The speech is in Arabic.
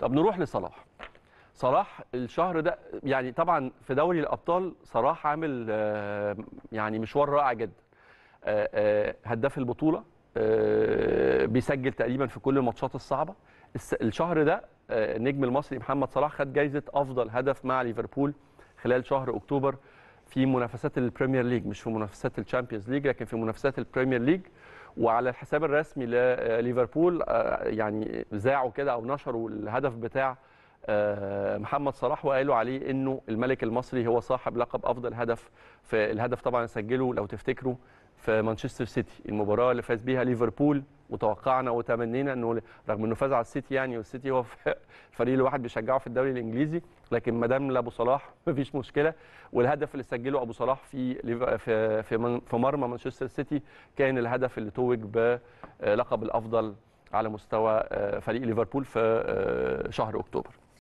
طب نروح لصلاح صلاح الشهر ده يعني طبعا في دوري الابطال صلاح عامل آه، يعني مشوار رائع جدا آه، آه، هداف البطوله بيسجل تقريبا في كل الماتشات الصعبه الشهر ده النجم المصري محمد صلاح خد جايزه افضل هدف مع ليفربول خلال شهر اكتوبر في منافسات البريمير ليج مش في منافسات الشامبيونز ليج لكن في منافسات البريمير ليج وعلى الحساب الرسمي لليفربول آه، آه، يعني ذاعوا كده او نشروا الهدف بتاع آه، محمد صلاح وقالوا عليه انه الملك المصري هو صاحب لقب افضل هدف فالهدف طبعا سجله لو تفتكروا في مانشستر سيتي المباراه اللي فاز بيها ليفربول وتوقعنا وتمنينا انه رغم انه فاز على السيتي يعني والسيتي هو الفريق الواحد بيشجعه في الدوري الانجليزي لكن ما دام لابو صلاح مفيش مشكله والهدف اللي سجله ابو صلاح في في في مرمى مانشستر سيتي كان الهدف اللي توج بلقب الافضل على مستوى آه، فريق ليفربول في آه، شهر اكتوبر